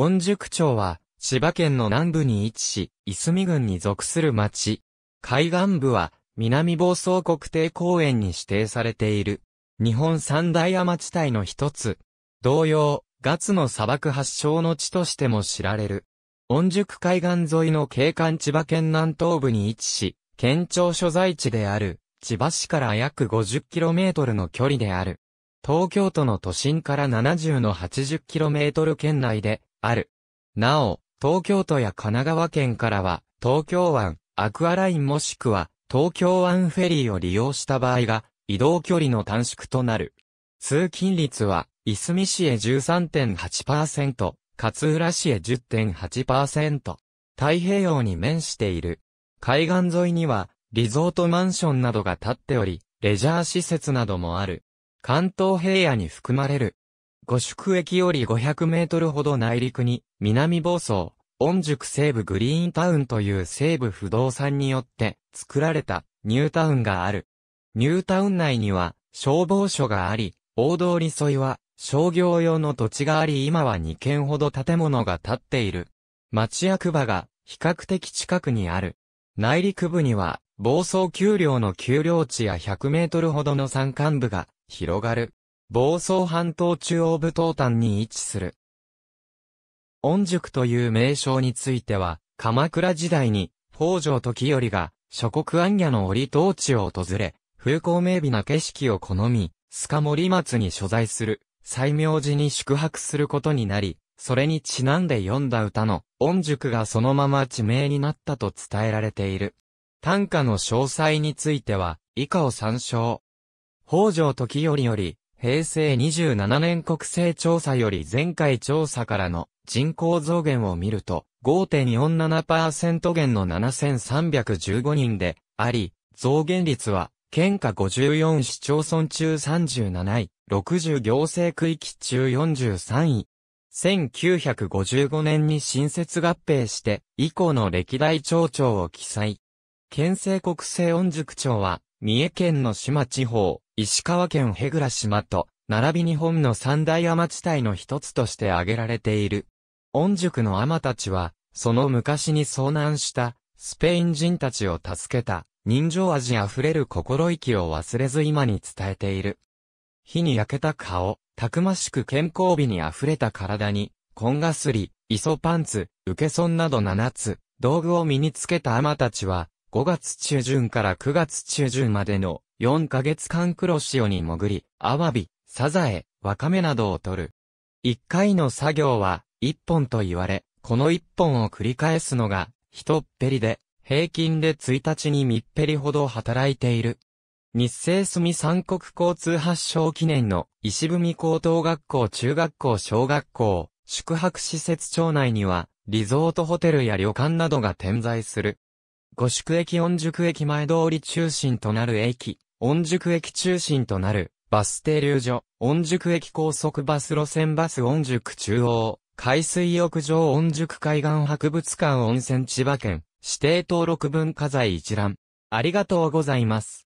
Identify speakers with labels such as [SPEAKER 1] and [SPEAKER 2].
[SPEAKER 1] 御宿町は、千葉県の南部に位置し、いすみ郡に属する町。海岸部は、南房総国定公園に指定されている。日本三大山地帯の一つ。同様、ガツの砂漠発祥の地としても知られる。御宿海岸沿いの景観千葉県南東部に位置し、県庁所在地である、千葉市から約 50km の距離である。東京都の都心から70の 80km 圏内で、ある。なお、東京都や神奈川県からは、東京湾、アクアラインもしくは、東京湾フェリーを利用した場合が、移動距離の短縮となる。通勤率は、いすみ市へ13.8%、勝浦市へ10.8%。太平洋に面している。海岸沿いには、リゾートマンションなどが建っており、レジャー施設などもある。関東平野に含まれる五宿駅より500メートルほど内陸に、南房総、御宿西部グリーンタウンという西部不動産によって作られたニュータウンがある。ニュータウン内には消防署があり、大通り沿いは商業用の土地があり今は2軒ほど建物が建っている。町役場が比較的近くにある。内陸部には、房総丘陵の丘陵地や100メートルほどの山間部が広がる。房総半島中央部東端に位置する。御宿という名称については、鎌倉時代に、北条時頼が、諸国安家の折当地を訪れ、風光明媚な景色を好み、須賀森松に所在する、西明寺に宿泊することになり、それにちなんで読んだ歌の、音塾がそのまま地名になったと伝えられている。短歌の詳細については、以下を参照。北条時頼より、平成27年国勢調査より前回調査からの人口増減を見ると、5.47%減の7315人であり、増減率は、県下54市町村中37位、60行政区域中43位。1955年に新設合併して、以降の歴代町長を記載。県政国政音塾長は、三重県の島地方、石川県へぐら島と、並び日本の三大マ地帯の一つとして挙げられている。御宿の天たちは、その昔に遭難したスペイン人たちを助けた人情味あふれる心意気を忘れず今に伝えている。火に焼けた顔、たくましく健康美にあふれた体に、コンガスリ、イソパンツ、受け損など7つ、道具を身につけた天たちは、5月中旬から9月中旬までの4ヶ月間黒潮に潜り、アワビ、サザエ、ワカメなどを取る。1回の作業は1本と言われ、この1本を繰り返すのが、一っぺりで、平均で1日に3っぺりほど働いている。日清住三国交通発祥記念の石踏高等学校中学校小学校、宿泊施設町内には、リゾートホテルや旅館などが点在する。五宿駅四宿駅前通り中心となる駅、御宿駅中心となる、バス停留所、御宿駅高速バス路線バス御宿中央、海水浴場御宿海岸博物館温泉千葉県、指定登録文化財一覧。ありがとうございます。